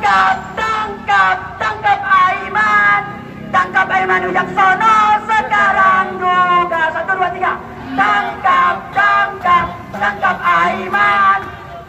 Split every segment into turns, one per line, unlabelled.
tangkap, tangkap, tangkap Aiman. Tangkap Aiman Wijaksono sekarang juga. Satu, dua, tiga. Tangkap, tangkap, tangkap Aiman.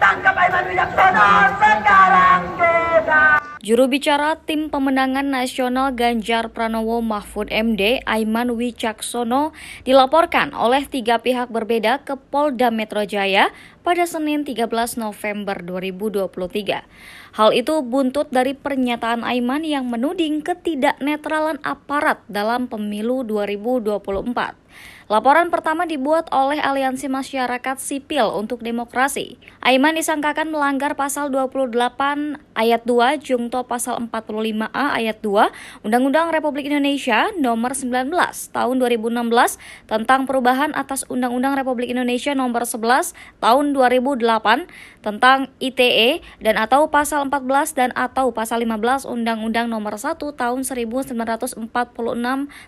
Tangkap Aiman Wijaksono sekarang juga.
Juru bicara Tim Pemenangan Nasional Ganjar Pranowo Mahfud MD, Aiman Wicaksono, dilaporkan oleh tiga pihak berbeda ke Polda Metro Jaya pada Senin 13 November 2023. Hal itu buntut dari pernyataan Aiman yang menuding ketidaknetralan aparat dalam pemilu 2024. Laporan pertama dibuat oleh Aliansi Masyarakat Sipil untuk Demokrasi. Aiman disangkakan melanggar pasal 28 ayat 2 Jungto pasal 45A ayat 2 Undang-Undang Republik Indonesia nomor 19 tahun 2016 tentang perubahan atas Undang-Undang Republik Indonesia nomor 11 tahun 2008 tentang ITE dan atau pasal 14 dan atau pasal 15 Undang-Undang Nomor 1 Tahun 1946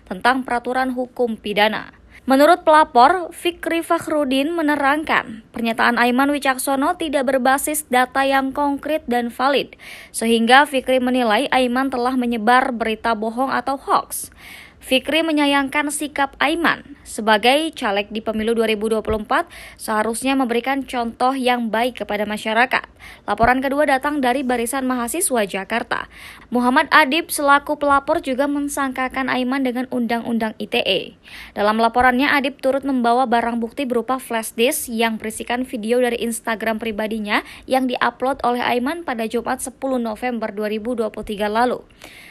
tentang Peraturan Hukum Pidana. Menurut pelapor, Fikri Fakhrudin menerangkan, pernyataan Aiman Wicaksono tidak berbasis data yang konkret dan valid, sehingga Fikri menilai Aiman telah menyebar berita bohong atau hoax. Fikri menyayangkan sikap Aiman sebagai caleg di pemilu 2024 seharusnya memberikan contoh yang baik kepada masyarakat. Laporan kedua datang dari Barisan Mahasiswa Jakarta. Muhammad Adib selaku pelapor juga mensangkakan Aiman dengan Undang-Undang ITE. Dalam laporannya, Adib turut membawa barang bukti berupa flash disk yang berisikan video dari Instagram pribadinya yang diupload oleh Aiman pada Jumat 10 November 2023 lalu.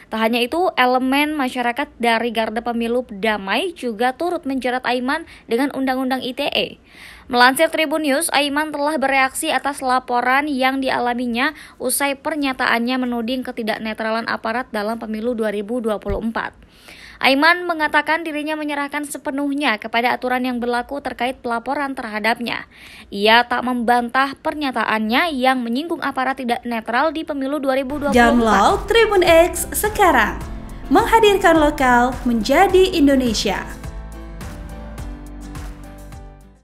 Tak hanya itu, elemen masyarakat dari Garda Pemilu Damai juga turut menjadi menjerat Aiman dengan Undang-Undang ITE. Melansir Tribun News, Aiman telah bereaksi atas laporan yang dialaminya usai pernyataannya menuding ketidaknetralan aparat dalam pemilu 2024. Aiman mengatakan dirinya menyerahkan sepenuhnya kepada aturan yang berlaku terkait pelaporan terhadapnya. Ia tak membantah pernyataannya yang menyinggung aparat tidak netral di pemilu 2024. Download Tribun X sekarang. Menghadirkan lokal menjadi Indonesia.